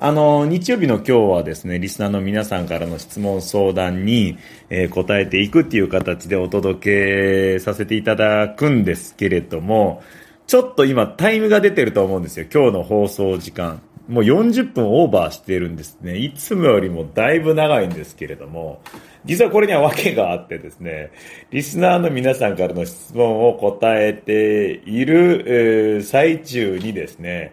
あの、日曜日の今日はですね、リスナーの皆さんからの質問相談に、えー、答えていくっていう形でお届けさせていただくんですけれども、ちょっと今タイムが出てると思うんですよ。今日の放送時間。もう40分オーバーしてるんですね。いつもよりもだいぶ長いんですけれども、実はこれには訳があってですね、リスナーの皆さんからの質問を答えている、えー、最中にですね、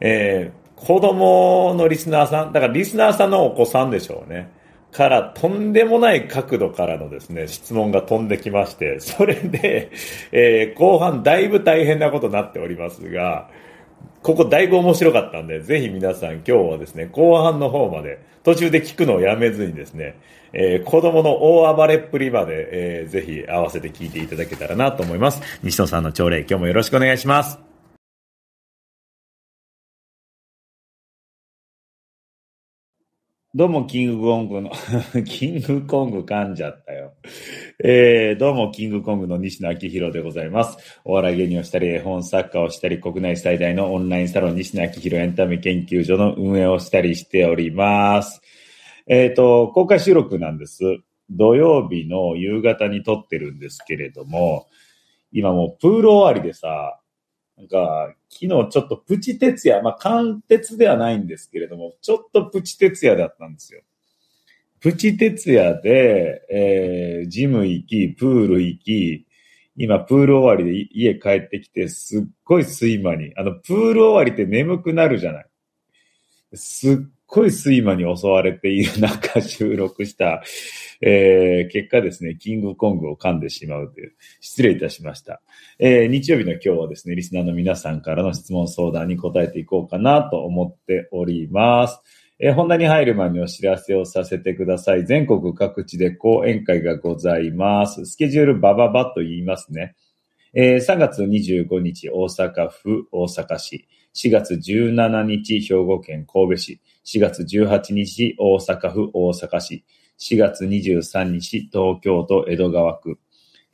えー子供のリスナーさん、だからリスナーさんのお子さんでしょうね。から、とんでもない角度からのですね、質問が飛んできまして、それで、えー、後半だいぶ大変なことになっておりますが、ここだいぶ面白かったんで、ぜひ皆さん今日はですね、後半の方まで、途中で聞くのをやめずにですね、えー、子供の大暴れっぷりまで、えー、ぜひ合わせて聞いていただけたらなと思います。西野さんの朝礼、今日もよろしくお願いします。どうもキングコングの キングコング噛んじゃったよ。えー、どうもキングコングの西野明宏でございます。お笑い芸人をしたり、絵本作家をしたり、国内最大のオンラインサロン西野明宏エンタメ研究所の運営をしたりしております。えっ、ー、と、公開収録なんです。土曜日の夕方に撮ってるんですけれども、今もうプール終わりでさ、なんか、昨日ちょっとプチ徹夜、まあ、貫徹ではないんですけれども、ちょっとプチ徹夜だったんですよ。プチ徹夜で、えー、ジム行き、プール行き、今、プール終わりで家帰ってきて、すっごい睡魔に、あの、プール終わりって眠くなるじゃない。すっごい睡魔に襲われている中、収録したえー、結果ですね、キングコングを噛んでしまうという、失礼いたしました。えー、日曜日の今日はですね、リスナーの皆さんからの質問相談に答えていこうかなと思っております。えー、本題に入る前にお知らせをさせてください。全国各地で講演会がございます。スケジュールバババと言いますね。えー、3月25日、大阪府大阪市。4月17日、兵庫県神戸市。4月18日、大阪府大阪市。4月23日、東京都江戸川区。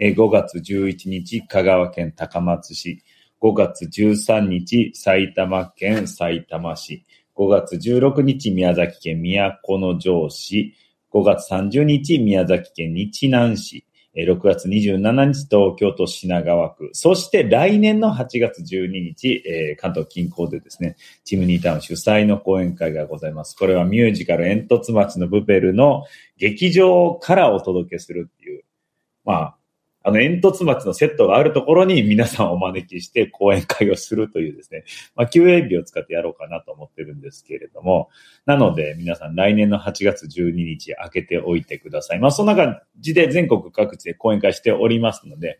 5月11日、香川県高松市。5月13日、埼玉県埼玉市。5月16日、宮崎県都城市。5月30日、宮崎県日南市。6月27日東京都品川区、そして来年の8月12日、えー、関東近郊でですね、チームニータウン主催の講演会がございます。これはミュージカル煙突町のブペルの劇場からお届けするっていう、まあ、あの、煙突町のセットがあるところに皆さんをお招きして講演会をするというですね、まあ、休園日を使ってやろうかなと思ってるんですけれども、なので皆さん来年の8月12日開けておいてください。まあ、そんな感じで全国各地で講演会しておりますので、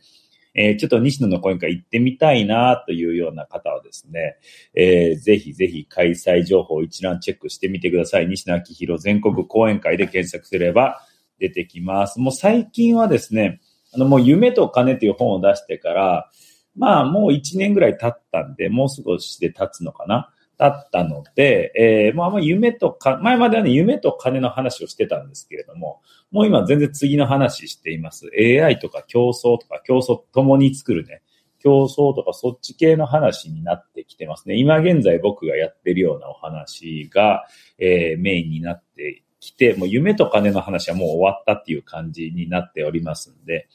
えー、ちょっと西野の講演会行ってみたいなというような方はですね、えー、ぜひぜひ開催情報を一覧チェックしてみてください。西野明宏全国講演会で検索すれば出てきます。もう最近はですね、あの、もう夢と金という本を出してから、まあもう1年ぐらい経ったんで、もう少しで経つのかな。経ったので、えー、まあまあ夢とか、前まではね、夢と金の話をしてたんですけれども、もう今全然次の話しています。AI とか競争とか競争共に作るね、競争とかそっち系の話になってきてますね。今現在僕がやってるようなお話が、えー、メインになって来て、もう夢と金の話はもう終わったっていう感じになっておりますんで、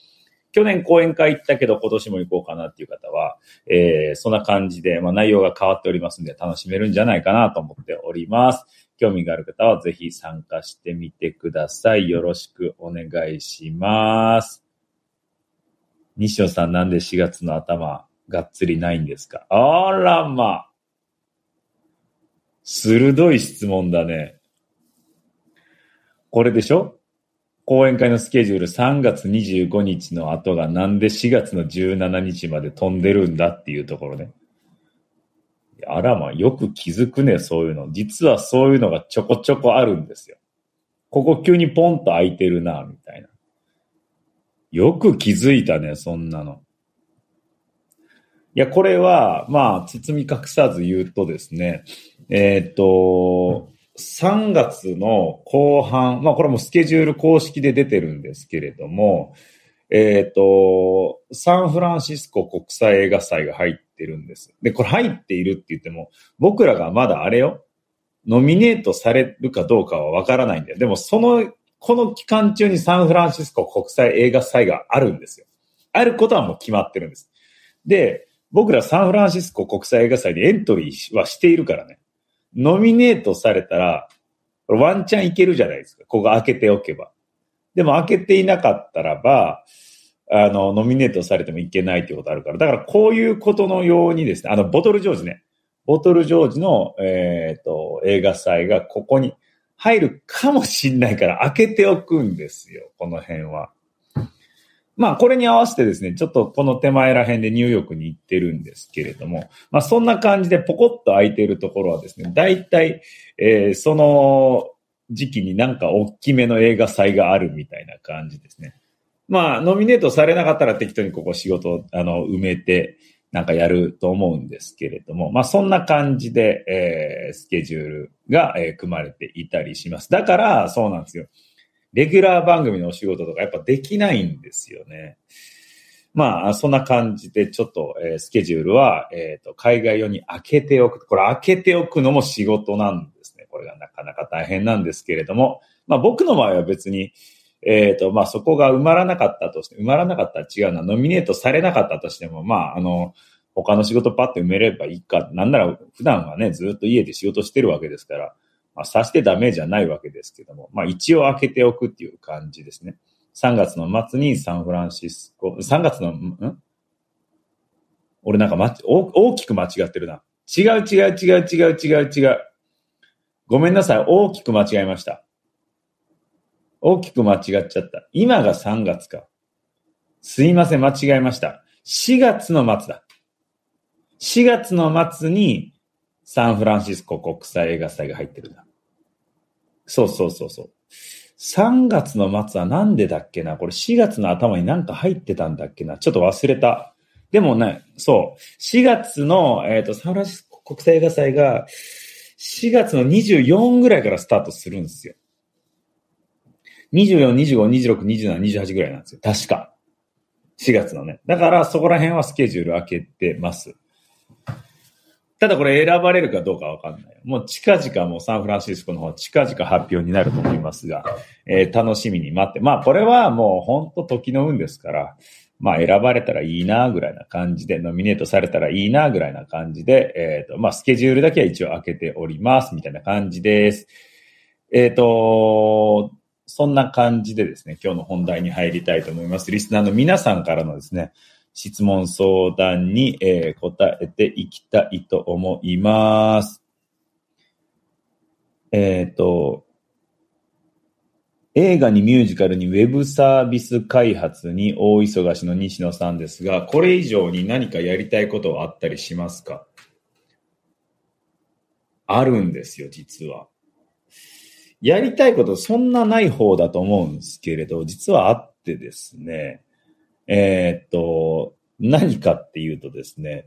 去年講演会行ったけど今年も行こうかなっていう方は、えー、そんな感じで、まあ、内容が変わっておりますんで楽しめるんじゃないかなと思っております。興味がある方はぜひ参加してみてください。よろしくお願いします。西野さんなんで4月の頭、がっつりないんですかあらま。鋭い質問だね。これでしょ講演会のスケジュール3月25日の後がなんで4月の17日まで飛んでるんだっていうところね。あらま、よく気づくね、そういうの。実はそういうのがちょこちょこあるんですよ。ここ急にポンと空いてるな、みたいな。よく気づいたね、そんなの。いや、これは、まあ、包み隠さず言うとですね、えー、っと、うん3月の後半、まあこれもスケジュール公式で出てるんですけれども、えっ、ー、と、サンフランシスコ国際映画祭が入ってるんです。で、これ入っているって言っても、僕らがまだあれよ、ノミネートされるかどうかはわからないんだよ。でもその、この期間中にサンフランシスコ国際映画祭があるんですよ。あることはもう決まってるんです。で、僕らサンフランシスコ国際映画祭にエントリーはしているからね。ノミネートされたら、ワンチャンいけるじゃないですか。ここ開けておけば。でも開けていなかったらば、あの、ノミネートされてもいけないってことあるから。だからこういうことのようにですね、あの、ボトルジョージね。ボトルジョージの、えっ、ー、と、映画祭がここに入るかもしんないから開けておくんですよ。この辺は。まあ、これに合わせてですね、ちょっとこの手前ら辺でニューヨークに行ってるんですけれども、まあ、そんな感じでポコッと空いているところはですね、大体、えー、その時期になんか大きめの映画祭があるみたいな感じですね。まあ、ノミネートされなかったら適当にここ仕事、あの、埋めて、なんかやると思うんですけれども、まあそんな感じで、えー、スケジュールが、えー、組まれていたりします。だから、そうなんですよ。レギュラー番組のお仕事とかやっぱできないんですよね。まあ、そんな感じで、ちょっと、えー、スケジュールは、えっ、ー、と、海外用に開けておく。これ開けておくのも仕事なんですね。これがなかなか大変なんですけれども、まあ僕の場合は別に、えっ、ー、と、まあそこが埋まらなかったとして、埋まらなかったら違うな、ノミネートされなかったとしても、まああの、他の仕事パッと埋めればいいか、なんなら普段はね、ずっと家で仕事してるわけですから、まあ、刺してダメじゃないわけですけども、まあ、一応開けておくっていう感じですね。3月の末にサンフランシスコ、3月の、ん俺なんか、ま、大きく間違ってるな。違う違う違う違う違う違う。ごめんなさい。大きく間違えました。大きく間違っちゃった。今が3月か。すいません。間違えました。4月の末だ。4月の末にサンフランシスコ国際映画祭が入ってるな。そうそうそうそう。3月の末はなんでだっけなこれ4月の頭になんか入ってたんだっけなちょっと忘れた。でもね、そう。4月の、えっ、ー、と、サンフランシスコ国際映画祭が4月の24ぐらいからスタートするんですよ。24、25、26、27、28ぐらいなんですよ。確か。4月のね。だから、そこら辺はスケジュール開けてます。ただこれ選ばれるかどうかわかんない。もう近々もうサンフランシスコの方近々発表になると思いますが、えー、楽しみに待って。まあこれはもう本当時の運ですから、まあ選ばれたらいいなぐらいな感じで、ノミネートされたらいいなぐらいな感じで、えっ、ー、と、まあスケジュールだけは一応開けておりますみたいな感じです。えっ、ー、と、そんな感じでですね、今日の本題に入りたいと思います。リスナーの皆さんからのですね、質問相談に、えー、答えていきたいと思います。えっ、ー、と、映画にミュージカルにウェブサービス開発に大忙しの西野さんですが、これ以上に何かやりたいことはあったりしますかあるんですよ、実は。やりたいことそんなない方だと思うんですけれど、実はあってですね、えー、っと、何かっていうとですね、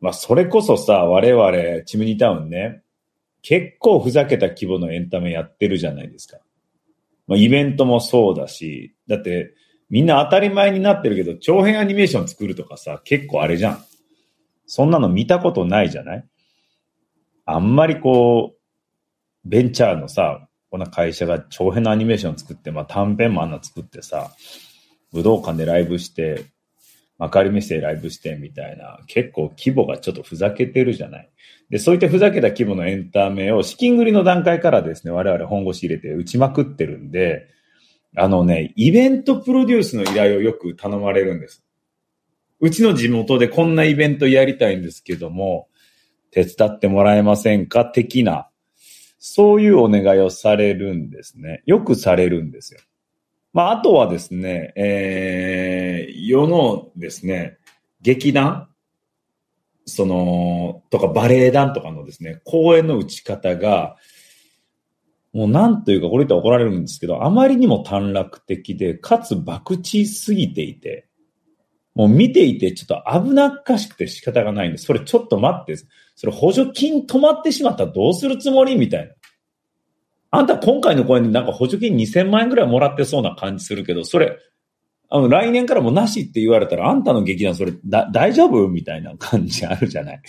まあ、それこそさ、我々、チムニタウンね、結構ふざけた規模のエンタメやってるじゃないですか。まあ、イベントもそうだし、だって、みんな当たり前になってるけど、長編アニメーション作るとかさ、結構あれじゃん。そんなの見たことないじゃないあんまりこう、ベンチャーのさ、こんな会社が長編のアニメーション作って、まあ短編もあんな作ってさ、武道館でライブして、明りみしてライブしてみたいな、結構規模がちょっとふざけてるじゃない。で、そういったふざけた規模のエンタメを資金繰りの段階からですね、我々本腰入れて打ちまくってるんで、あのね、イベントプロデュースの依頼をよく頼まれるんです。うちの地元でこんなイベントやりたいんですけども、手伝ってもらえませんか的な、そういうお願いをされるんですね。よくされるんですよ。まあ、あとはですね、えー、世のですね、劇団、その、とかバレエ団とかのですね、公演の打ち方が、もうなんというか、これ言ったら怒られるんですけど、あまりにも短絡的で、かつ博打すぎていて、もう見ていてちょっと危なっかしくて仕方がないんです。それちょっと待って、それ補助金止まってしまったらどうするつもりみたいな。あんた今回の声にでなんか補助金2000万円ぐらいもらってそうな感じするけど、それ、あの、来年からもなしって言われたら、あんたの劇団それだ、大丈夫みたいな感じあるじゃない。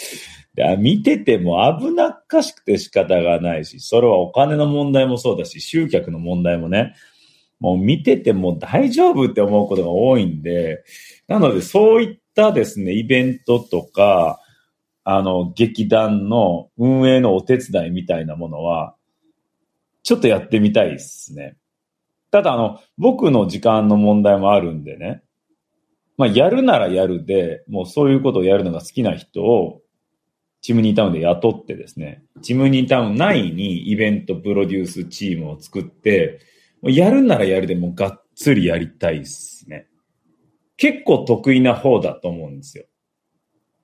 で見てても危なっかしくて仕方がないし、それはお金の問題もそうだし、集客の問題もね、もう見てても大丈夫って思うことが多いんで、なのでそういったですね、イベントとか、あの、劇団の運営のお手伝いみたいなものは、ちょっとやってみたいですね。ただ、あの、僕の時間の問題もあるんでね。まあ、やるならやるで、もうそういうことをやるのが好きな人を、チムニータウンで雇ってですね、チムニータウン内にイベントプロデュースチームを作って、もうやるならやるでもうがっつりやりたいっすね。結構得意な方だと思うんですよ。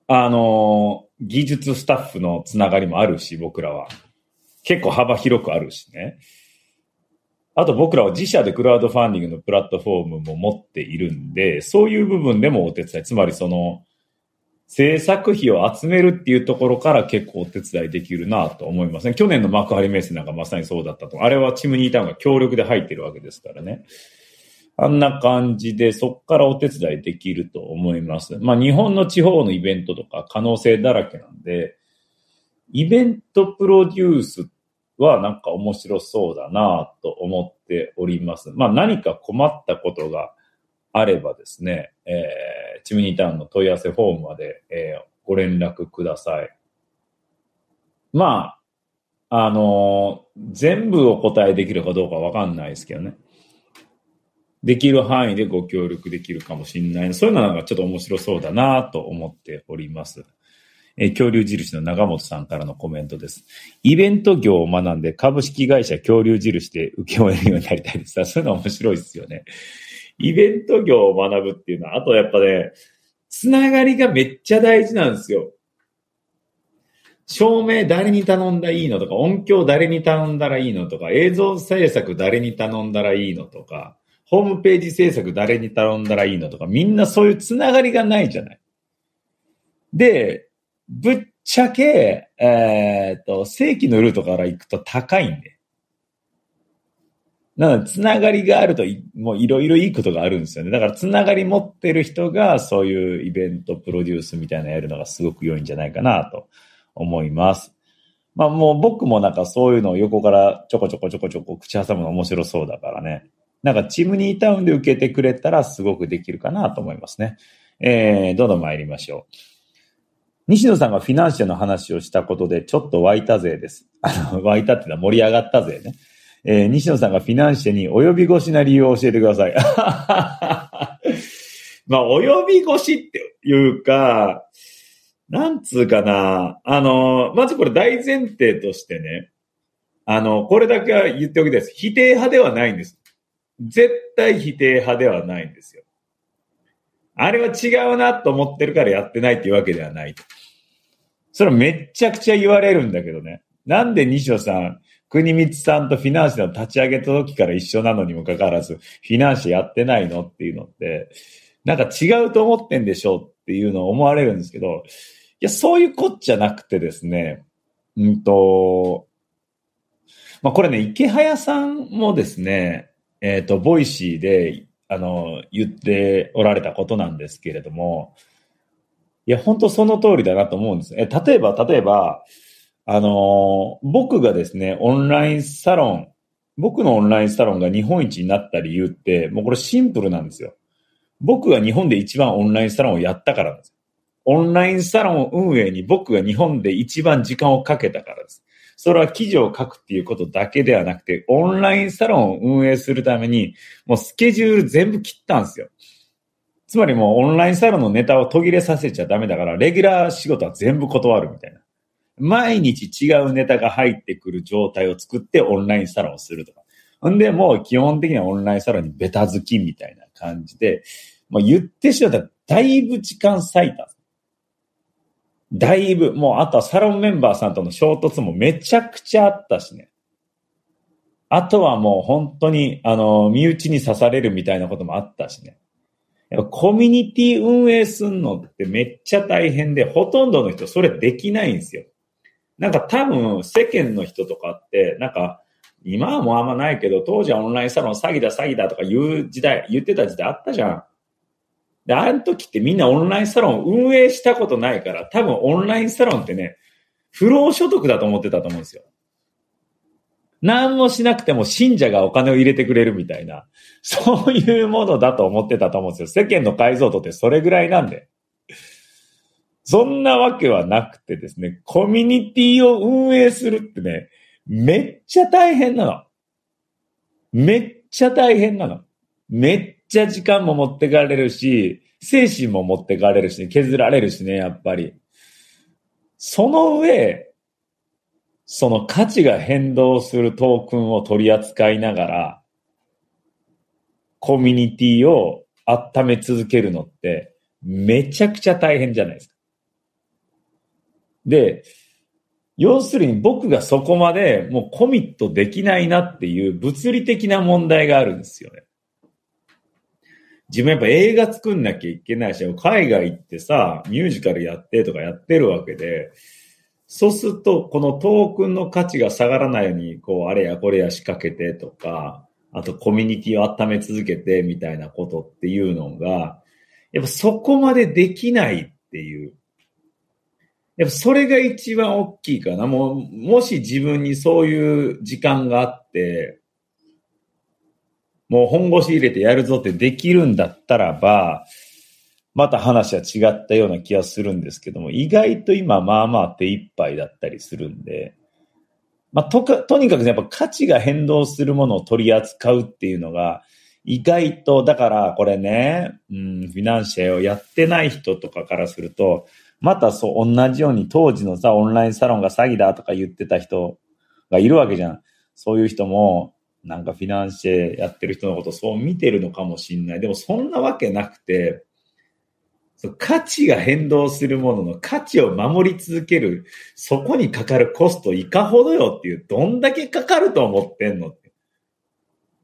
あの技術スタッフのつながりもあるし、僕らは。結構幅広くあるしね。あと僕らは自社でクラウドファンディングのプラットフォームも持っているんで、そういう部分でもお手伝い。つまりその、制作費を集めるっていうところから結構お手伝いできるなと思いますね。去年の幕張メッセなんかまさにそうだったと。あれはチムニータウンが協力で入ってるわけですからね。あんな感じでそこからお手伝いできると思います。まあ日本の地方のイベントとか可能性だらけなんで、イベントプロデュースはなんか面白そうだなと思っております。まあ何か困ったことがあればですね、えー、チムニータウンの問い合わせフォームまで、えー、ご連絡ください。まあ、あのー、全部お答えできるかどうかわかんないですけどね。できる範囲でご協力できるかもしれない。そういうのはなんかちょっと面白そうだなと思っております。え恐竜印の長本さんからのコメントです。イベント業を学んで株式会社恐竜印で受け負えるようになりたいです。そういうの面白いですよね。イベント業を学ぶっていうのは、あとやっぱね、つながりがめっちゃ大事なんですよ。照明誰に頼んだらいいのとか、音響誰に頼んだらいいのとか、映像制作誰に頼んだらいいのとか、ホームページ制作誰に頼んだらいいのとか、みんなそういうつながりがないじゃない。で、ぶっちゃけ、えっ、ー、と、正規のルートから行くと高いんで。なので、つながりがあるともういろいろいいことがあるんですよね。だから、つながり持ってる人が、そういうイベント、プロデュースみたいなやるのがすごく良いんじゃないかなと思います。まあもう僕もなんかそういうのを横からちょこちょこちょこちょこ口挟むの面白そうだからね。なんかチムニータウンで受けてくれたらすごくできるかなと思いますね。えー、どんどん参りましょう。西野さんがフィナンシェの話をしたことでちょっと湧いたぜです。あの、湧いたって言っのは盛り上がったぜね。えー、西野さんがフィナンシェに及び腰な理由を教えてください。まあ、及び腰っていうか、なんつうかな。あの、まずこれ大前提としてね、あの、これだけは言っておきたいです。否定派ではないんです。絶対否定派ではないんですよ。あれは違うなと思ってるからやってないっていうわけではないと。それめっちゃくちゃ言われるんだけどね。なんで西尾さん、国光さんとフィナンシェの立ち上げた時から一緒なのにもかかわらず、フィナンシェやってないのっていうのって、なんか違うと思ってんでしょうっていうのを思われるんですけど、いや、そういうこっちゃなくてですね、うんと、まあ、これね、池早さんもですね、えっ、ー、と、ボイシーであの、言っておられたことなんですけれども、いや、本当その通りだなと思うんです。え、例えば、例えば、あの、僕がですね、オンラインサロン、僕のオンラインサロンが日本一になった理由って、もうこれシンプルなんですよ。僕が日本で一番オンラインサロンをやったからです。オンラインサロン運営に僕が日本で一番時間をかけたからです。それは記事を書くっていうことだけではなくて、オンラインサロンを運営するために、もうスケジュール全部切ったんですよ。つまりもうオンラインサロンのネタを途切れさせちゃダメだから、レギュラー仕事は全部断るみたいな。毎日違うネタが入ってくる状態を作ってオンラインサロンをするとか。んで、もう基本的にはオンラインサロンにベタ好きみたいな感じで、まあ、言ってしまったらだいぶ時間割いた。だいぶ、もうあとはサロンメンバーさんとの衝突もめちゃくちゃあったしね。あとはもう本当に、あの、身内に刺されるみたいなこともあったしね。やっぱコミュニティ運営すんのってめっちゃ大変で、ほとんどの人それできないんですよ。なんか多分世間の人とかって、なんか今はもうあんまないけど、当時はオンラインサロン詐欺だ詐欺だとか言う時代、言ってた時代あったじゃん。で、あの時ってみんなオンラインサロン運営したことないから、多分オンラインサロンってね、不労所得だと思ってたと思うんですよ。何もしなくても信者がお金を入れてくれるみたいな、そういうものだと思ってたと思うんですよ。世間の解像度ってそれぐらいなんで。そんなわけはなくてですね、コミュニティを運営するってね、めっちゃ大変なの。めっちゃ大変なの。めっちゃ時間も持ってかれるし、精神も持ってかれるし、ね、削られるしね、やっぱり。その上、その価値が変動するトークンを取り扱いながら、コミュニティを温め続けるのって、めちゃくちゃ大変じゃないですか。で、要するに僕がそこまでもうコミットできないなっていう物理的な問題があるんですよね。自分やっぱ映画作んなきゃいけないし、海外行ってさ、ミュージカルやってとかやってるわけで、そうすると、このトークンの価値が下がらないように、こう、あれやこれや仕掛けてとか、あとコミュニティを温め続けてみたいなことっていうのが、やっぱそこまでできないっていう。やっぱそれが一番大きいかな。もう、もし自分にそういう時間があって、もう本腰入れてやるぞってできるんだったらば、また話は違ったような気がするんですけども、意外と今まあまあ手一杯だったりするんで、まあ、とか、とにかくやっぱ価値が変動するものを取り扱うっていうのが、意外と、だからこれね、うん、フィナンシェをやってない人とかからすると、またそう同じように当時のさ、オンラインサロンが詐欺だとか言ってた人がいるわけじゃん。そういう人も、なんかフィナンシェやってる人のことそう見てるのかもしんない。でもそんなわけなくて、価値が変動するものの価値を守り続ける、そこにかかるコストいかほどよっていう、どんだけかかると思ってんのって。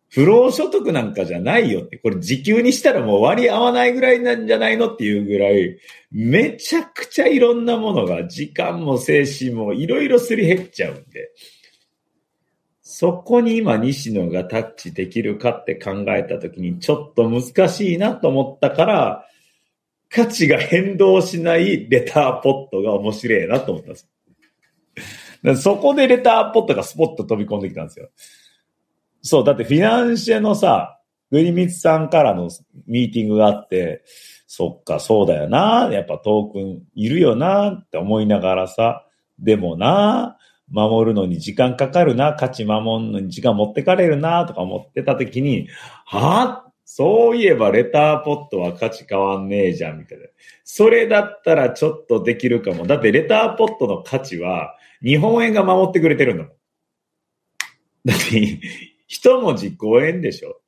不労所得なんかじゃないよって、これ時給にしたらもう割り合わないぐらいなんじゃないのっていうぐらい、めちゃくちゃいろんなものが、時間も精神もいろいろすり減っちゃうんで。そこに今西野がタッチできるかって考えたときにちょっと難しいなと思ったから、価値が変動しないレターポットが面白いなと思ったんですよ。そこでレターポットがスポッと飛び込んできたんですよ。そう、だってフィナンシェのさ、グリミツさんからのミーティングがあって、そっか、そうだよな。やっぱトークンいるよなって思いながらさ、でもな、守るのに時間かかるな、価値守るのに時間持ってかれるな、とか思ってた時に、はぁそういえばレターポットは価値変わんねえじゃん、みたいな。それだったらちょっとできるかも。だってレターポットの価値は日本円が守ってくれてるんだもん。だって、一文字5円でしょ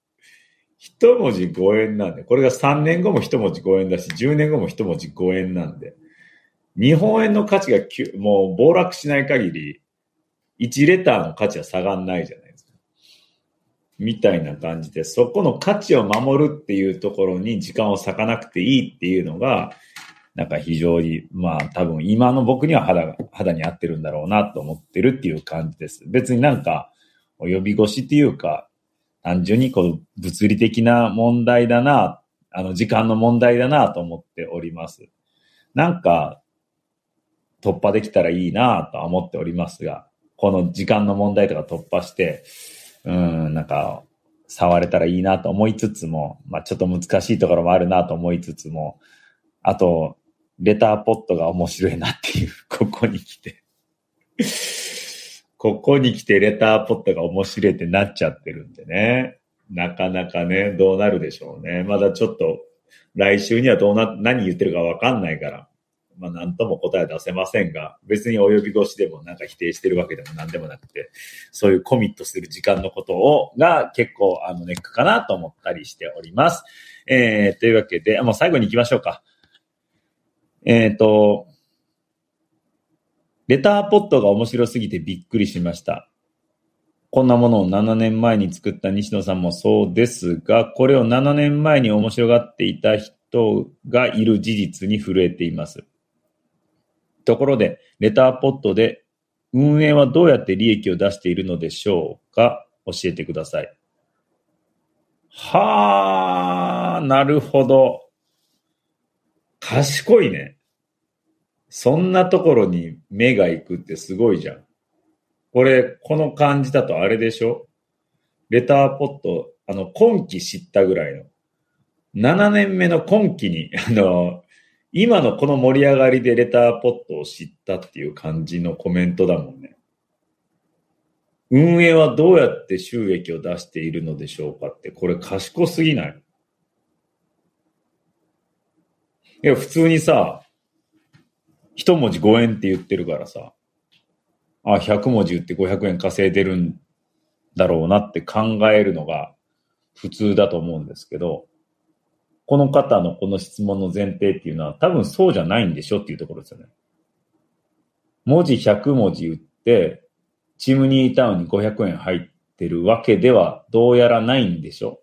一文字5円なんで、これが3年後も一文字5円だし、10年後も一文字5円なんで、日本円の価値がもう暴落しない限り、1レターの価値は下がんないじゃないですか。みたいな感じで、そこの価値を守るっていうところに時間を割かなくていいっていうのが、なんか非常に、まあ多分今の僕には肌肌に合ってるんだろうなと思ってるっていう感じです。別になんか、及び腰っていうか、単純にこの物理的な問題だな、あの時間の問題だなと思っております。なんか、突破できたらいいなとは思っておりますが、この時間の問題とか突破して、うん、なんか、触れたらいいなと思いつつも、まあ、ちょっと難しいところもあるなと思いつつも、あと、レターポットが面白いなっていう、ここに来て ここに来てレターポットが面白いってなっちゃってるんでね。なかなかね、どうなるでしょうね。まだちょっと、来週にはどうな、何言ってるかわかんないから。まあ、とも答え出せませんが、別に及び腰でもなんか否定してるわけでも何でもなくて、そういうコミットする時間のことを、が結構あのネックかなと思ったりしております。えー、というわけで、もう最後に行きましょうか。えっ、ー、と、レターポットが面白すぎてびっくりしました。こんなものを7年前に作った西野さんもそうですが、これを7年前に面白がっていた人がいる事実に震えています。ところで、レターポットで運営はどうやって利益を出しているのでしょうか教えてください。はあ、なるほど。賢いね。そんなところに目が行くってすごいじゃん。これ、この感じだとあれでしょレターポット、あの、今期知ったぐらいの。7年目の今期に、あの、今のこの盛り上がりでレターポットを知ったっていう感じのコメントだもんね。運営はどうやって収益を出しているのでしょうかって、これ賢すぎないいや、普通にさ、一文字5円って言ってるからさ、あ、100文字言って500円稼いでるんだろうなって考えるのが普通だと思うんですけど、この方のこの質問の前提っていうのは多分そうじゃないんでしょっていうところですよね。文字100文字打って、チームニータウンに500円入ってるわけではどうやらないんでしょ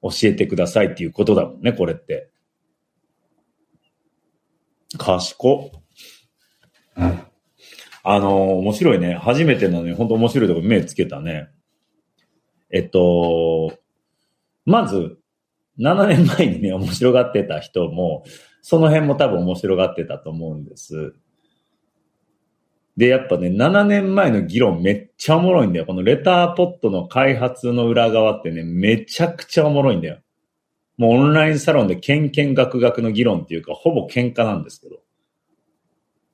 教えてくださいっていうことだもんね、これって。賢あの、面白いね。初めてなのに本当面白いとこ目つけたね。えっと、まず、7年前にね、面白がってた人も、その辺も多分面白がってたと思うんです。で、やっぱね、7年前の議論めっちゃおもろいんだよ。このレターポットの開発の裏側ってね、めちゃくちゃおもろいんだよ。もうオンラインサロンでけんけんがくがくの議論っていうか、ほぼ喧嘩なんですけど。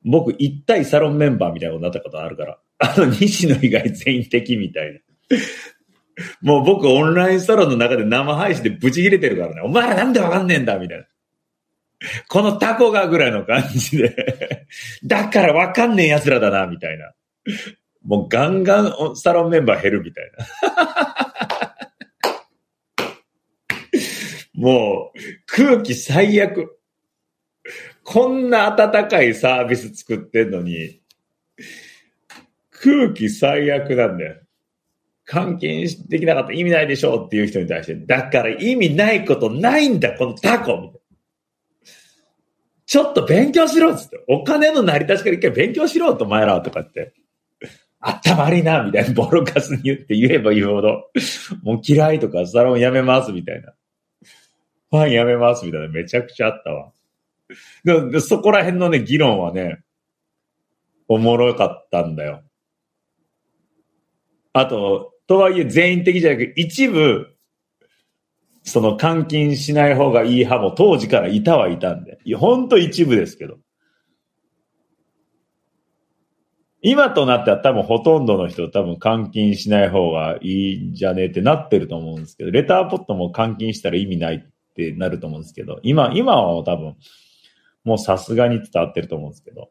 僕、1対サロンメンバーみたいなことになったことあるから。あの、西野以外全員敵みたいな。もう僕オンラインサロンの中で生配信でブチ切れてるからね。お前らなんでわかんねえんだみたいな。このタコがぐらいの感じでだからわかんねえ奴らだな、みたいな。もうガンガンサロンメンバー減るみたいな。もう空気最悪。こんな温かいサービス作ってんのに、空気最悪なんだよ。換金できなかった意味ないでしょうっていう人に対して、だから意味ないことないんだ、このタコみたいな。ちょっと勉強しろっつって。お金の成り立ちから一回勉強しろと、お前らとかって。あったまりな、みたいな。ボロカスに言って言えば言うほど。もう嫌いとか、サロンやめます、みたいな。ファンやめます、みたいな。めちゃくちゃあったわ。でそこら辺のね、議論はね、おもろかったんだよ。あと、とはいえ全員的じゃなく、一部、その監禁しない方がいい派も当時からいたはいたんで、ほんと一部ですけど。今となっては多分ほとんどの人多分監禁しない方がいいんじゃねえってなってると思うんですけど、レターポットも監禁したら意味ないってなると思うんですけど、今、今は多分もうさすがに伝わってると思うんですけど。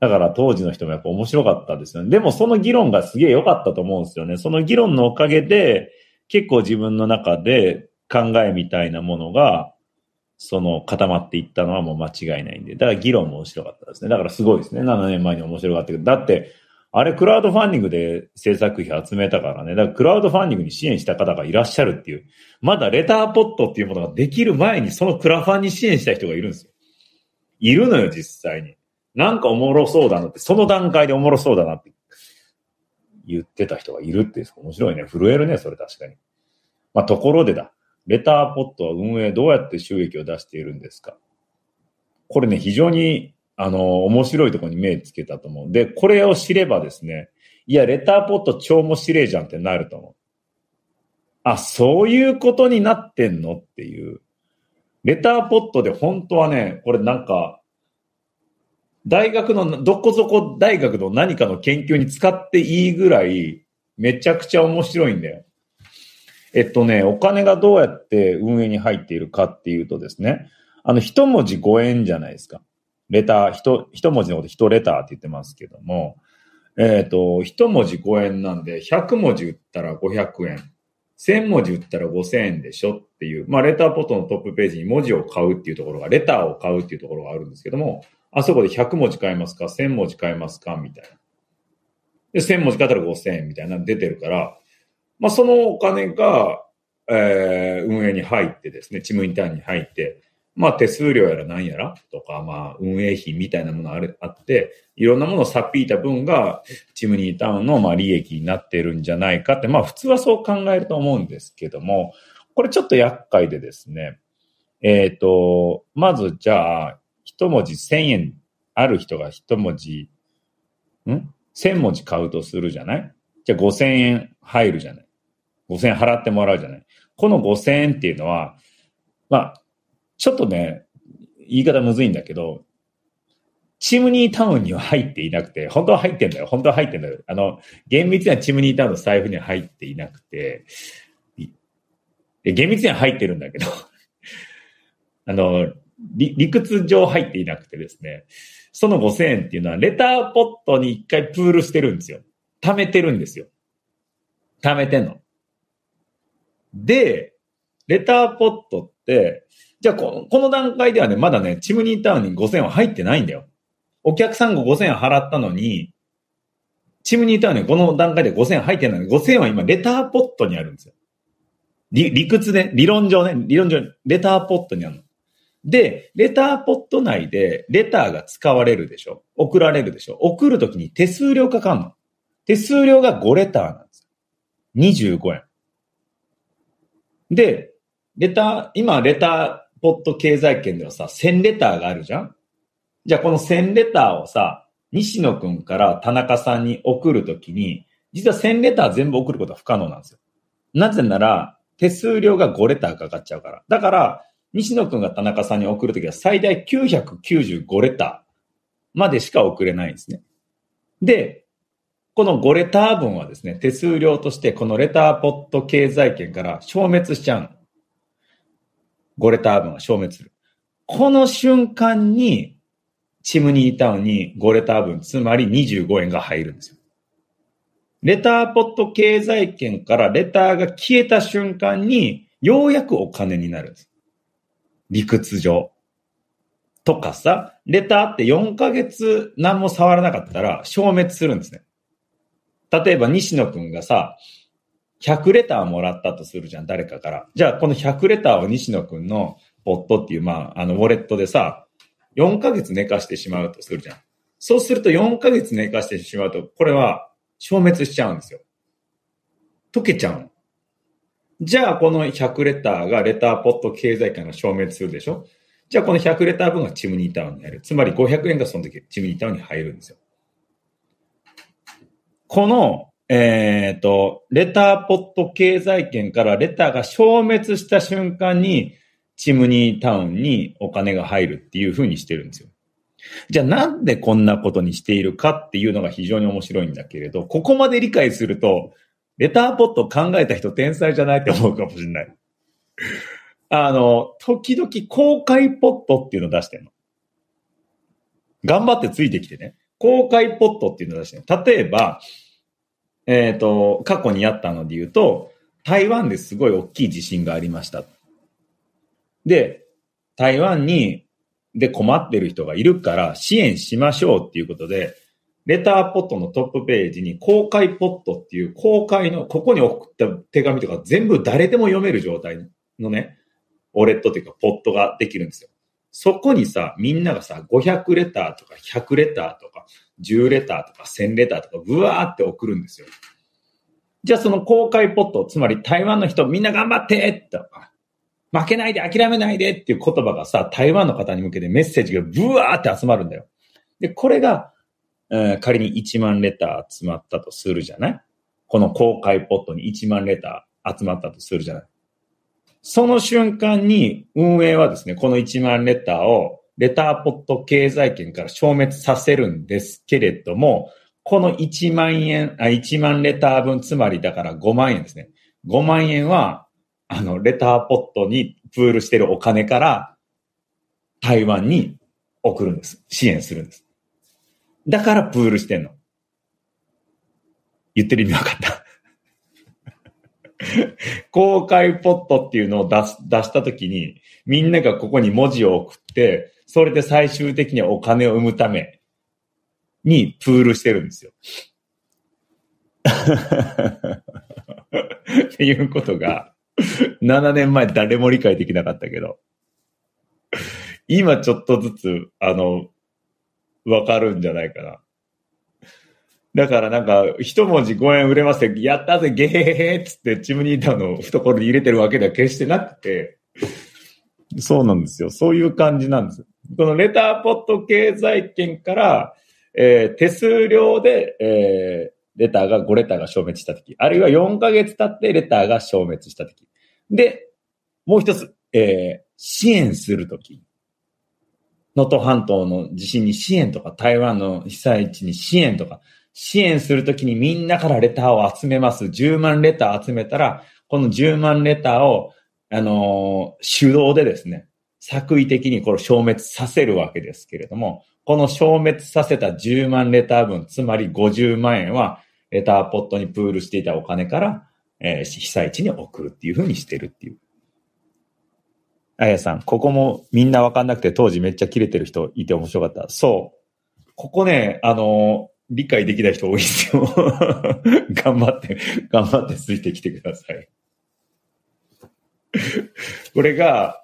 だから当時の人もやっぱ面白かったですよね。でもその議論がすげえ良かったと思うんですよね。その議論のおかげで、結構自分の中で考えみたいなものが、その固まっていったのはもう間違いないんで。だから議論も面白かったですね。だからすごいですね。7年前に面白かったけど。だって、あれクラウドファンディングで制作費集めたからね。だからクラウドファンディングに支援した方がいらっしゃるっていう。まだレターポットっていうものができる前にそのクラファンに支援した人がいるんですよ。いるのよ、実際に。なんかおもろそうだなって、その段階でおもろそうだなって言ってた人がいるって、面白いね。震えるね、それ確かに。まあ、ところでだ。レターポットは運営どうやって収益を出しているんですかこれね、非常に、あの、面白いところに目つけたと思う。で、これを知ればですね、いや、レターポット超も知いじゃんってなると思う。あ、そういうことになってんのっていう。レターポットで本当はね、これなんか、大学の、どこそこ大学の何かの研究に使っていいぐらい、めちゃくちゃ面白いんだよ。えっとね、お金がどうやって運営に入っているかっていうとですね、あの、一文字5円じゃないですか。レター、一、一文字のこと一レターって言ってますけども、えっ、ー、と、一文字5円なんで、100文字売ったら500円、1000文字売ったら5000円でしょっていう、まあ、レターポットのトップページに文字を買うっていうところが、レターを買うっていうところがあるんですけども、あそこで100文字買えますか ?1000 文字買えますかみたいな。で、1000文字買ったら5000円みたいな出てるから、まあ、そのお金が、えー、運営に入ってですね、チームインターンに入って、まあ、手数料やら何やらとか、まあ、運営費みたいなものあるあって、いろんなものをさっぴいた分が、チームニータウンの、まあ、利益になってるんじゃないかって、まあ、普通はそう考えると思うんですけども、これちょっと厄介でですね、えっ、ー、と、まずじゃあ、一文字千円ある人が一文字、ん千文字買うとするじゃないじゃあ五千円入るじゃない五千円払ってもらうじゃないこの五千円っていうのは、まあ、ちょっとね、言い方むずいんだけど、チムニータウンには入っていなくて、本当は入ってんだよ。本当は入ってんだよ。あの、厳密にはチムニータウンの財布には入っていなくて、厳密には入ってるんだけど、あの、理理屈上入っていなくてですね、その5000円っていうのは、レターポットに一回プールしてるんですよ。貯めてるんですよ。貯めてんの。で、レターポットって、じゃあこ、この段階ではね、まだね、チムニータウンに5000円は入ってないんだよ。お客さんが5000円払ったのに、チムニータウンにこの段階で5000円入ってないのに、5000円は今、レターポットにあるんですよ。理、理屈ね、理論上ね、理論上、レターポットにあるの。で、レターポット内でレターが使われるでしょ送られるでしょ送るときに手数料かかんの。手数料が5レターなんですよ。25円。で、レター、今レターポット経済圏ではさ、1000レターがあるじゃんじゃあこの1000レターをさ、西野くんから田中さんに送るときに、実は1000レター全部送ることは不可能なんですよ。なぜなら、手数料が5レターかかっちゃうから。だから、西野くんが田中さんに送るときは最大995レターまでしか送れないんですね。で、この5レター分はですね、手数料としてこのレターポット経済圏から消滅しちゃう。5レター分は消滅する。この瞬間に、チムニータウンに5レター分、つまり25円が入るんですよ。レターポット経済圏からレターが消えた瞬間に、ようやくお金になるんです。理屈上。とかさ、レターって4ヶ月何も触らなかったら消滅するんですね。例えば西野くんがさ、100レターもらったとするじゃん、誰かから。じゃあ、この100レターを西野くんのポットっていう、まあ、あの、ウォレットでさ、4ヶ月寝かしてしまうとするじゃん。そうすると4ヶ月寝かしてしまうと、これは消滅しちゃうんですよ。溶けちゃうの。じゃあこの100レターがレターポット経済界が消滅するでしょじゃあこの100レター分がチムニータウンに入る。つまり500円がその時チムニータウンに入るんですよ。この、えっ、ー、と、レターポット経済圏からレターが消滅した瞬間にチムニータウンにお金が入るっていうふうにしてるんですよ。じゃあなんでこんなことにしているかっていうのが非常に面白いんだけれど、ここまで理解すると、レターポット考えた人天才じゃないって思うかもしれない。あの、時々公開ポットっていうの出してんの。頑張ってついてきてね。公開ポットっていうの出してんの。例えば、えっ、ー、と、過去にあったので言うと、台湾ですごい大きい地震がありました。で、台湾に、で困ってる人がいるから支援しましょうっていうことで、レターポットのトップページに公開ポットっていう公開の、ここに送った手紙とか全部誰でも読める状態のね、オレットというかポットができるんですよ。そこにさ、みんながさ、500レターとか100レターとか10レターとか1000レターとかブワーって送るんですよ。じゃあその公開ポット、つまり台湾の人みんな頑張ってとか、負けないで諦めないでっていう言葉がさ、台湾の方に向けてメッセージがブワーって集まるんだよ。で、これがえ仮に1万レター集まったとするじゃないこの公開ポットに1万レター集まったとするじゃないその瞬間に運営はですね、この1万レターをレターポット経済圏から消滅させるんですけれども、この1万円、あ、1万レター分、つまりだから5万円ですね。5万円は、あの、レターポットにプールしてるお金から台湾に送るんです。支援するんです。だからプールしてんの。言ってる意味分かった 公開ポットっていうのを出す出したときに、みんながここに文字を送って、それで最終的にはお金を生むためにプールしてるんですよ。っていうことが、7年前誰も理解できなかったけど、今ちょっとずつ、あの、わかるんじゃないかな。だからなんか、一文字5円売れますって、やったぜ、ゲーっつってチムニータの懐に入れてるわけでは決してなくて、そうなんですよ。そういう感じなんです。このレターポット経済圏から、えー、手数料で、えー、レターが、5レターが消滅したとき、あるいは4ヶ月経ってレターが消滅したとき。で、もう一つ、えー、支援するとき。能登半島の地震に支援とか、台湾の被災地に支援とか、支援するときにみんなからレターを集めます。10万レター集めたら、この10万レターを、あのー、手動でですね、作為的にこれ消滅させるわけですけれども、この消滅させた10万レター分、つまり50万円は、レターポットにプールしていたお金から、えー、被災地に送るっていうふうにしてるっていうあやさん、ここもみんなわかんなくて当時めっちゃキレてる人いて面白かった。そう。ここね、あのー、理解できない人多いですよ。頑張って、頑張ってついてきてください。これが、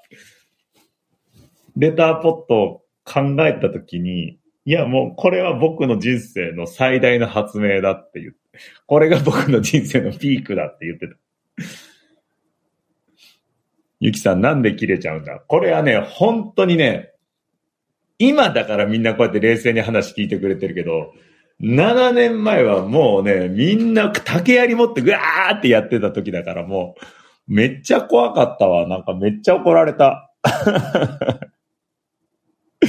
レターポットを考えたときに、いやもうこれは僕の人生の最大の発明だって言って、これが僕の人生のピークだって言ってた。ゆきさんなんで切れちゃうんだこれはね、本当にね、今だからみんなこうやって冷静に話聞いてくれてるけど、7年前はもうね、みんな竹槍持ってぐわーってやってた時だからもう、めっちゃ怖かったわ。なんかめっちゃ怒られた。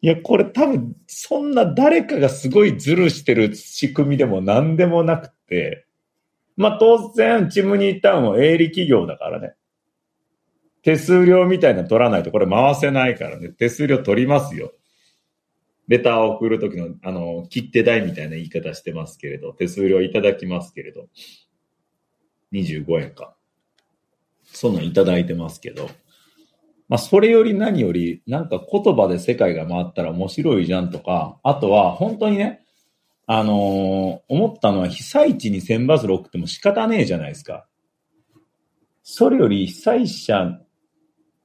いや、これ多分、そんな誰かがすごいズルしてる仕組みでも何でもなくて、まあ当然、チムニータウンは営利企業だからね。手数料みたいなの取らないとこれ回せないからね、手数料取りますよ。レターを送るときの、あの、切手代みたいな言い方してますけれど、手数料いただきますけれど、25円か。そんなんいただいてますけど、まあ、それより何より、なんか言葉で世界が回ったら面白いじゃんとか、あとは本当にね、あのー、思ったのは被災地に千バズル送っても仕方ねえじゃないですか。それより被災者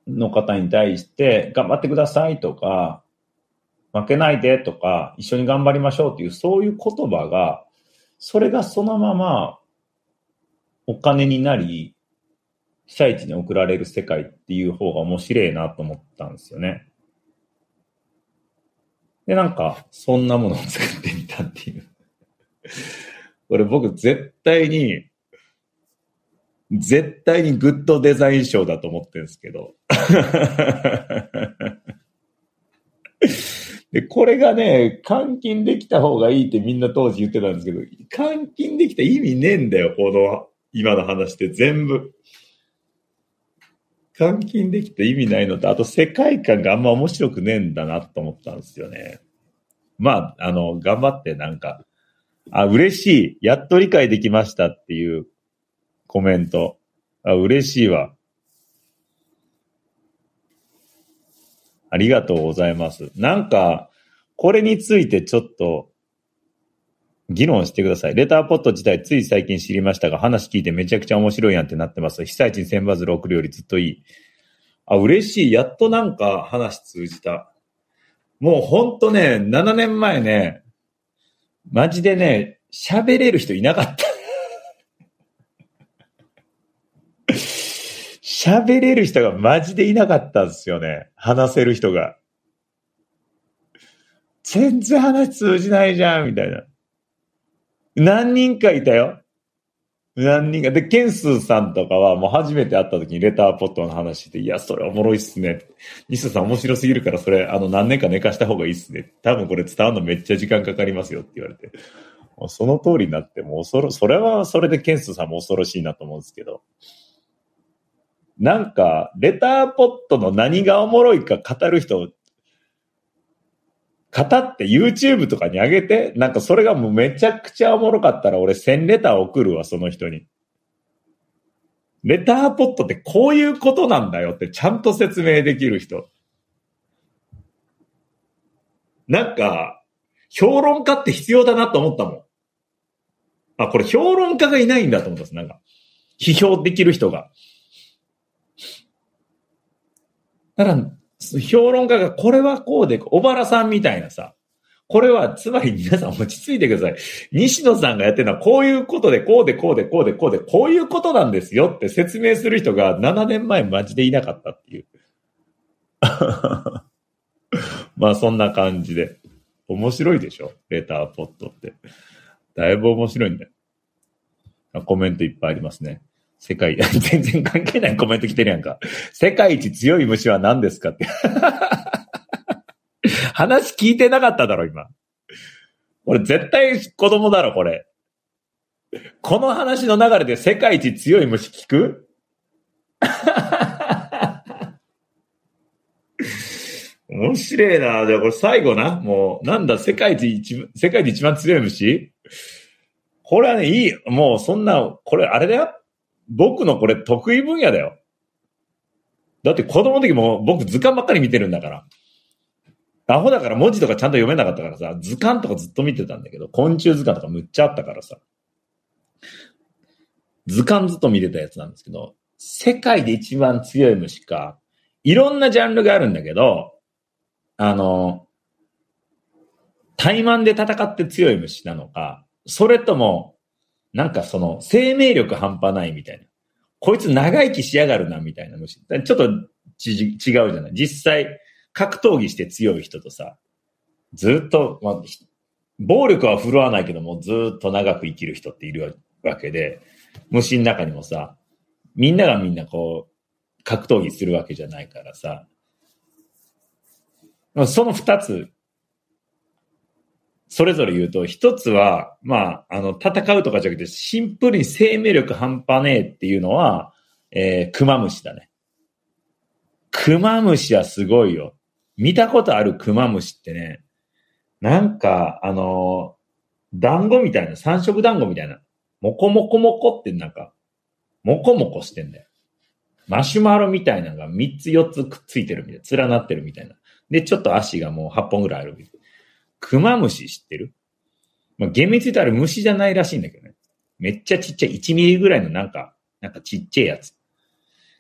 の方に対して、頑張ってくださいとか、負けないでとか、一緒に頑張りましょうっていう、そういう言葉が、それがそのままお金になり、被災地に送られる世界っていう方が面白いなと思ったんですよね。で、なんか、そんなものを作ってみたっていうこれ僕絶対に、絶対にグッドデザイン賞だと思ってるんですけど、で、これがね、換金できた方がいいってみんな当時言ってたんですけど、換金できた意味ねえんだよ、この、今の話って全部。換金できた意味ないのと、あと世界観があんま面白くねえんだなと思ったんですよね。まあ、あの、頑張ってなんか、あ、嬉しい。やっと理解できましたっていうコメント。あ、嬉しいわ。ありがとうございます。なんか、これについてちょっと、議論してください。レターポット自体つい最近知りましたが、話聞いてめちゃくちゃ面白いやんってなってます。被災地に千羽鶴送るよりずっといい。あ、嬉しい。やっとなんか話通じた。もうほんとね、7年前ね、マジでね、喋れる人いなかった。喋れる人がマジでいなかったんですよね。話せる人が。全然話通じないじゃん、みたいな。何人かいたよ。何人か。で、ケンスーさんとかはもう初めて会った時にレターポットの話で、いや、それおもろいっすね。ニスさん面白すぎるから、それ、あの、何年か寝かした方がいいっすね。多分これ伝わるのめっちゃ時間かかりますよって言われて。もうその通りになって、もう恐ろ、それはそれでケンスーさんも恐ろしいなと思うんですけど。なんか、レターポットの何がおもろいか語る人、語って YouTube とかに上げて、なんかそれがもうめちゃくちゃおもろかったら俺1000レター送るわ、その人に。レターポットってこういうことなんだよってちゃんと説明できる人。なんか、評論家って必要だなと思ったもん。あ、これ評論家がいないんだと思ったんです。なんか、批評できる人が。だから、評論家がこれはこうで、小原さんみたいなさ、これは、つまり皆さん落ち着いてください。西野さんがやってるのはこういうことで、こうで、こうで、こうで、こうで、こういうことなんですよって説明する人が7年前マジでいなかったっていう。まあそんな感じで。面白いでしょレターポットって。だいぶ面白いんだよ。コメントいっぱいありますね。世界、全然関係ないコメント来てるやんか。世界一強い虫は何ですかって 話聞いてなかっただろ、今。俺絶対子供だろ、これ。この話の流れで世界一強い虫聞く 面白いな。じゃあこれ最後な。もう、なんだ、世界一一、世界で一番強い虫これはね、いい。もうそんな、これあれだよ。僕のこれ得意分野だよ。だって子供の時も僕図鑑ばっかり見てるんだから。アホだから文字とかちゃんと読めなかったからさ、図鑑とかずっと見てたんだけど、昆虫図鑑とかむっちゃあったからさ。図鑑ずっと見てたやつなんですけど、世界で一番強い虫か。いろんなジャンルがあるんだけど、あの、怠慢で戦って強い虫なのか、それともなんかその生命力半端ないみたいな。こいつ長生きしやがるなみたいな虫。ちょっと違うじゃない。実際、格闘技して強い人とさ、ずっと、まあ、暴力は振るわないけども、ずっと長く生きる人っているわけで、虫の中にもさ、みんながみんなこう、格闘技するわけじゃないからさ、その二つそれぞれ言うと、一つは、まあ、あの、戦うとかじゃなくて、シンプルに生命力半端ねえっていうのは、えー、クマムシだね。クマムシはすごいよ。見たことあるクマムシってね、なんか、あのー、団子みたいな、三色団子みたいな、もこもこもこってなんか、もこもこしてんだよ。マシュマロみたいなのが3つ4つくっついてるみたいな、連なってるみたいな。で、ちょっと足がもう8本ぐらいあるみたいクマムシ知ってるまあ、厳密に言ったら虫じゃないらしいんだけどね。めっちゃちっちゃい、1ミリぐらいのなんか、なんかちっちゃいやつ。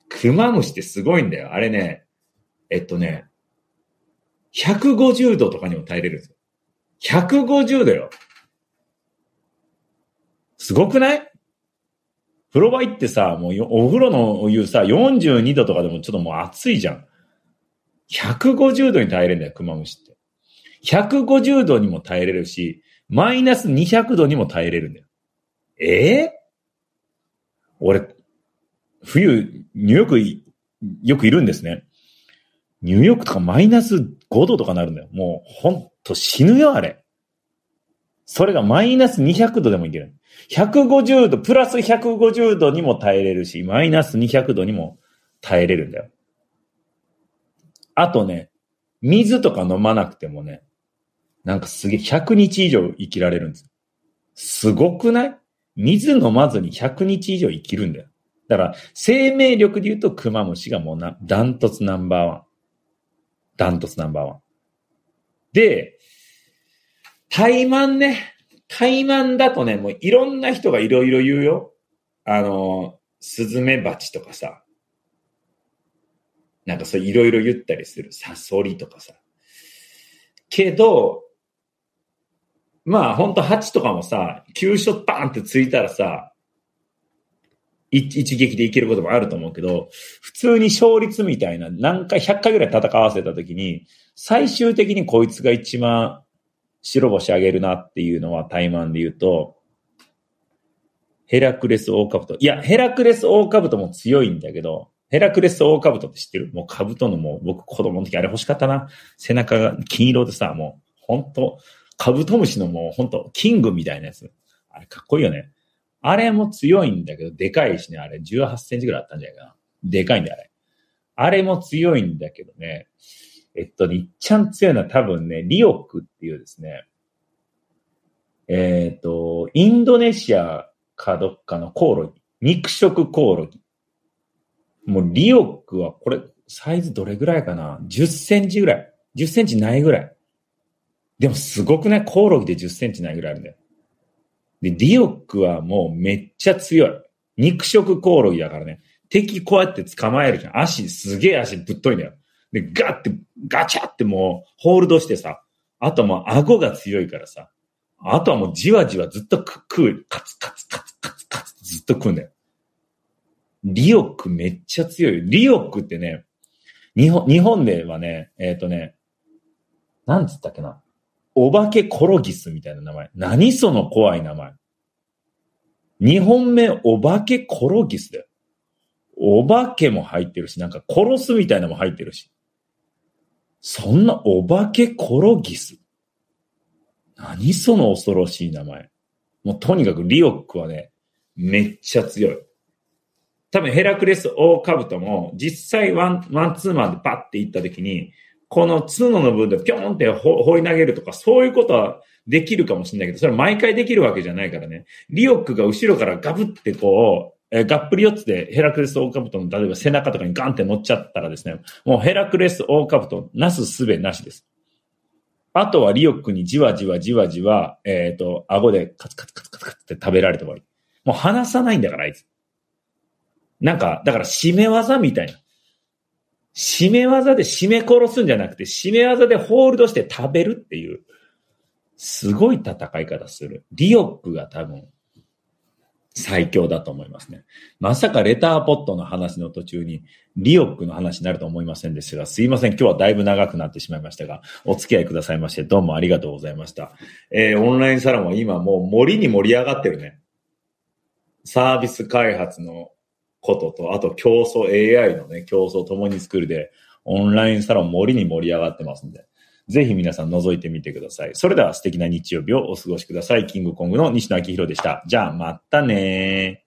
クマムシってすごいんだよ。あれね、えっとね、150度とかにも耐えれるんですよ。150度よ。すごくない風呂場行ってさ、もうお風呂のお湯さ、42度とかでもちょっともう暑いじゃん。150度に耐えれるんだよ、クマムシって。150度にも耐えれるし、マイナス200度にも耐えれるんだよ。ええー、俺、冬、ニューヨークい、よくいるんですね。ニューヨークとかマイナス5度とかなるんだよ。もう、ほんと死ぬよ、あれ。それがマイナス200度でもいける。150度、プラス150度にも耐えれるし、マイナス200度にも耐えれるんだよ。あとね、水とか飲まなくてもね、なんかすげえ、100日以上生きられるんですよ。すごくない水飲まずに100日以上生きるんだよ。だから、生命力で言うとクマムシがもうな、ダントツナンバーワン。ダントツナンバーワン。で、怠慢ね。怠慢だとね、もういろんな人がいろいろ言うよ。あの、スズメバチとかさ。なんかそういろいろ言ったりする。サソリとかさ。けど、まあ本当8とかもさ、急所バーンってついたらさ、一一撃でいけることもあると思うけど、普通に勝率みたいな何回、100回ぐらい戦わせたときに、最終的にこいつが一番白星あげるなっていうのはマンで言うと、ヘラクレスオオカブト。いや、ヘラクレスオオカブトも強いんだけど、ヘラクレスオオカブトって知ってるもうカブトのもう僕子供の時あれ欲しかったな。背中が金色でさ、もう本当カブトムシのもうほんとキングみたいなやつ。あれかっこいいよね。あれも強いんだけど、でかいしね、あれ18センチぐらいあったんじゃないかな。でかいんだよ、あれ。あれも強いんだけどね。えっとね、いっちゃん強いのは多分ね、リオックっていうですね、えっ、と、インドネシアかどっかのコオロギ。肉食コオロギ。もうリオックはこれ、サイズどれぐらいかな ?10 センチぐらい。10センチないぐらい。でもすごくないコオロギで10センチないぐらいあるんだよ。で、ディオックはもうめっちゃ強い。肉食コオロギだからね。敵こうやって捕まえるじゃん。足、すげえ足ぶっといんだよ。で、ガって、ガチャってもう、ホールドしてさ、あともう顎が強いからさ、あとはもうじわじわずっと食う、カツカツカツカツカツずっと食うんだよ。リオックめっちゃ強い。リオックってね、日本、日本ではね、えっ、ー、とね、なんつったっけな。お化けコロギスみたいな名前。何その怖い名前。二本目、お化けコロギスだよ。お化けも入ってるし、なんか殺すみたいなのも入ってるし。そんなお化けコロギス。何その恐ろしい名前。もうとにかくリオックはね、めっちゃ強い。多分ヘラクレス・オオカブトも実際ワン、ワンツーマンでパッて行った時に、この角の部分でピョンって放り投げるとか、そういうことはできるかもしれないけど、それ毎回できるわけじゃないからね。リオックが後ろからガブってこう、えがっぷり四つでヘラクレスオオカブトの、例えば背中とかにガンって乗っちゃったらですね、もうヘラクレスオオカブト、なすすべなしです。あとはリオックにじわじわじわじわ、えっ、ー、と、顎でカツカツカツカツカツって食べられて終わり。もう離さないんだから、あいつ。なんか、だから締め技みたいな。締め技で締め殺すんじゃなくて、締め技でホールドして食べるっていう、すごい戦い方する。リオックが多分、最強だと思いますね。まさかレターポットの話の途中にリオックの話になると思いませんでしたが、すいません。今日はだいぶ長くなってしまいましたが、お付き合いくださいまして、どうもありがとうございました。えー、オンラインサロンは今もう森に盛り上がってるね。サービス開発のことと、あと競争 AI のね、競争共に作るで、オンラインサロン森に盛り上がってますんで、ぜひ皆さん覗いてみてください。それでは素敵な日曜日をお過ごしください。キングコングの西野明宏でした。じゃあまたね